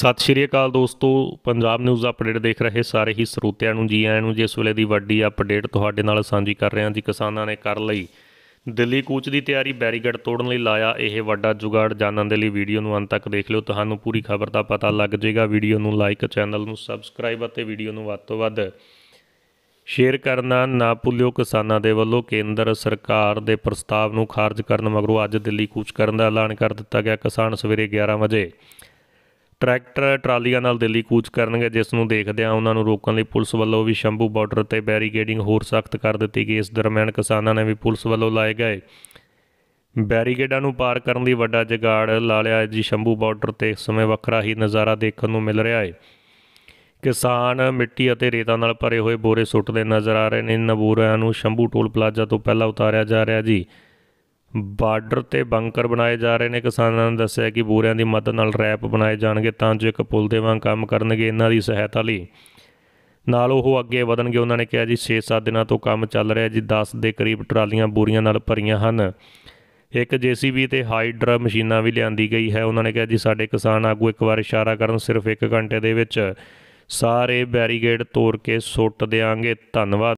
ਸਤਿ ਸ਼੍ਰੀ ਅਕਾਲ ਦੋਸਤੋ Punjab news update ਦੇਖ ਰਹੇ ਸਾਰੇ ਹੀ ਸਰੋਤਿਆਂ ਨੂੰ ਜੀ ਆਇਆਂ ਨੂੰ ਜਿਸ ਵੇਲੇ ਦੀ ਵੱਡੀ ਅਪਡੇਟ ਤੁਹਾਡੇ ਨਾਲ ਸਾਂਝੀ ਕਰ ਰਹੇ ਹਾਂ ਜੀ ਕਿਸਾਨਾਂ ਨੇ ਕਰ ਲਈ ਦਿੱਲੀ ਕੂਚ ਦੀ ਤਿਆਰੀ ਬੈਰੀਗੇਡ ਤੋੜਨ ਲਈ ਲਾਇਆ ਇਹ ਵੱਡਾ ਜੁਗਾੜ ਜਾਣਨ ਦੇ ਲਈ ਵੀਡੀਓ ਨੂੰ ਅੰਤ ਤੱਕ ਦੇਖ ਲਿਓ ਤੁਹਾਨੂੰ ਪੂਰੀ ਖਬਰ ਦਾ ਪਤਾ ਲੱਗ ਜਾਏਗਾ ਵੀਡੀਓ ਨੂੰ ਲਾਈਕ ਚੈਨਲ ਨੂੰ ਸਬਸਕ੍ਰਾਈਬ ਅਤੇ ਵੀਡੀਓ ਨੂੰ ਵੱਧ ਤੋਂ ਵੱਧ ਸ਼ੇਅਰ ਕਰਨਾ ਨਾ ਭੁੱਲਿਓ ਕਿਸਾਨਾਂ ਦੇ ਵੱਲੋਂ ਕੇਂਦਰ ਸਰਕਾਰ ਦੇ ਪ੍ਰਸਤਾਵ ਨੂੰ ਖਾਰਜ ਕਰਨ ਮਗਰੋਂ ਅੱਜ ਦਿੱਲੀ ਕੂਚ ਕਰਨ ਦਾ ਐਲਾਨ ਕਰ ਦਿੱਤਾ ਗਿਆ ਕਿਸਾਨ ਸਵੇਰੇ 11 ਵਜੇ ਟਰੈਕਟਰ ਟਰਾਲੀਆਂ ਨਾਲ ਦਿੱਲੀ ਕੂਚ ਕਰਨਗੇ ਜਿਸ ਨੂੰ ਦੇਖਦਿਆਂ ਉਹਨਾਂ ਨੂੰ ਰੋਕਣ ਲਈ ਪੁਲਿਸ ਵੱਲੋਂ ਵੀ ਸ਼ੰਭੂ ਬਾਰਡਰ ਤੇ ਬੈਰੀਕੇਡਿੰਗ ਹੋਰ ਸਖਤ ਕਰ ਦਿੱਤੀ ਗਈ ਇਸ ਦਰਮਿਆਨ ਕਿਸਾਨਾਂ ਨੇ ਵੀ ਪੁਲਿਸ ਵੱਲੋਂ ਲਾਏ ਗਏ ਬੈਰੀਕੇਡਾਂ ਨੂੰ ਪਾਰ ਕਰਨ ਲਈ ਵੱਡਾ ਜਗਾੜ ਲਾ ਲਿਆ ਜੀ ਸ਼ੰਭੂ ਬਾਰਡਰ ਤੇ ਇਸ ਸਮੇਂ ਵੱਖਰਾ ਹੀ ਨਜ਼ਾਰਾ ਦੇਖਣ ਨੂੰ ਮਿਲ ਰਿਹਾ ਹੈ ਕਿਸਾਨ ਮਿੱਟੀ ਅਤੇ ਰੇਤਾਂ ਨਾਲ ਭਰੇ ਹੋਏ ਬੋਰੇ ਸੁੱਟਦੇ ਨਜ਼ਰ ਆ ਰਹੇ ਨੇ ਨਬੂਰਿਆਂ ਨੂੰ ਸ਼ੰਭੂ ਟੋਲ ਪਲਾਜ਼ਾ ਤੋਂ ਪਹਿਲਾਂ ਉਤਾਰਿਆ ਜਾ ਰਿਹਾ ਜੀ ਬਾਰਡਰ ਤੇ ਬੰਕਰ ਬਣਾਏ ਜਾ ਰਹੇ ਨੇ ਕਿਸਾਨਾਂ ਨੇ ਦੱਸਿਆ ਕਿ ਬੂਰਿਆਂ ਦੀ ਮਦਦ ਨਾਲ ਰੈਪ ਬਣਾਏ ਜਾਣਗੇ ਤਾਂ ਜੋ ਇੱਕ ਪੁਲ ਦੇ ਵਾਂਗ ਕੰਮ ਕਰਨਗੇ ਇਹਨਾਂ ਦੀ ਸਹਾਇਤਾ ਲਈ ਨਾਲ ਉਹ ਅੱਗੇ ਵਧਣਗੇ ਉਹਨਾਂ ਨੇ ਕਿਹਾ ਜੀ 6-7 ਦਿਨਾਂ ਤੋਂ ਕੰਮ ਚੱਲ ਰਿਹਾ ਜੀ 10 ਦੇ ਕਰੀਬ ਟਰਾਲੀਆਂ ਬੂਰੀਆਂ ਨਾਲ ਭਰੀਆਂ ਹਨ ਇੱਕ ਜੀਸੀਬੀ ਤੇ ਹਾਈਡਰਾ ਮਸ਼ੀਨਾਂ ਵੀ ਲਿਆਂਦੀ ਗਈ ਹੈ ਉਹਨਾਂ ਨੇ ਕਿਹਾ ਜੀ ਸਾਡੇ ਕਿਸਾਨ ਆਗੂ ਇੱਕ ਵਾਰ ਇਸ਼ਾਰਾ ਕਰਨ ਸਿਰਫ 1 ਘੰਟੇ ਦੇ ਵਿੱਚ ਸਾਰੇ ਬੈਰੀਗੇਡ ਤੋੜ ਕੇ ਸੁੱਟ ਦੇਾਂਗੇ ਧੰਨਵਾਦ